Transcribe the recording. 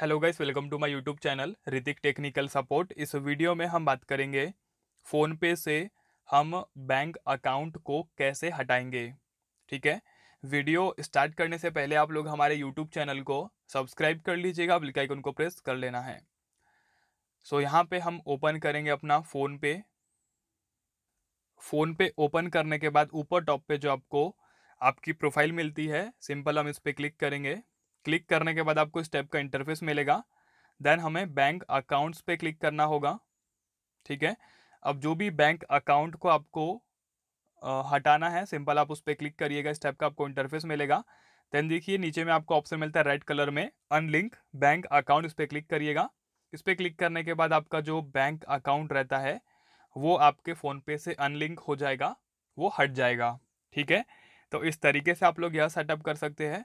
hello guys welcome to my YouTube channel Ritik technical support इस video में हम बात करेंगे फ़ोन पे से हम बैंक अकाउंट को कैसे हटाएंगे ठीक है वीडियो स्टार्ट करने से पहले आप लोग हमारे यूट्यूब चैनल को सब्सक्राइब कर लीजिएगा बिल्कुल आइकन को प्रेस कर लेना है सो so, यहाँ पे हम ओपन करेंगे अपना फ़ोन पे फ़ोन पे ओपन करने के बाद ऊपर टॉप पे जो आपको आपकी प्रोफाइल मिलती है सिंपल हम इस पर क्लिक करेंगे क्लिक करने के बाद आपको स्टेप का इंटरफेस मिलेगा देन हमें बैंक अकाउंट्स पे क्लिक करना होगा ठीक है अब जो भी बैंक अकाउंट को आपको आ, हटाना है सिंपल आप उस पर क्लिक करिएगा स्टेप का आपको इंटरफेस मिलेगा देन देखिए नीचे में आपको ऑप्शन मिलता है रेड कलर में अनलिंक बैंक अकाउंट इस पर क्लिक करिएगा इस पर क्लिक करने के बाद आपका जो बैंक अकाउंट रहता है वो आपके फ़ोन पे से अनलिंक हो जाएगा वो हट जाएगा ठीक है तो इस तरीके से आप लोग यह सेटअप कर सकते हैं